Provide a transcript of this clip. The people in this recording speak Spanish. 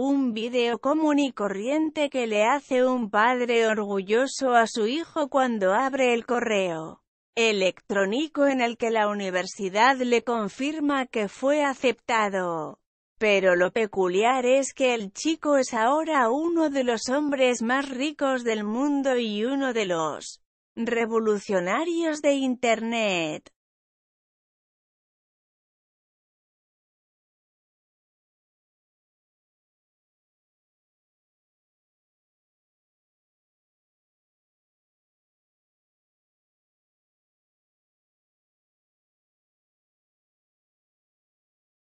Un video común y corriente que le hace un padre orgulloso a su hijo cuando abre el correo electrónico en el que la universidad le confirma que fue aceptado. Pero lo peculiar es que el chico es ahora uno de los hombres más ricos del mundo y uno de los revolucionarios de Internet.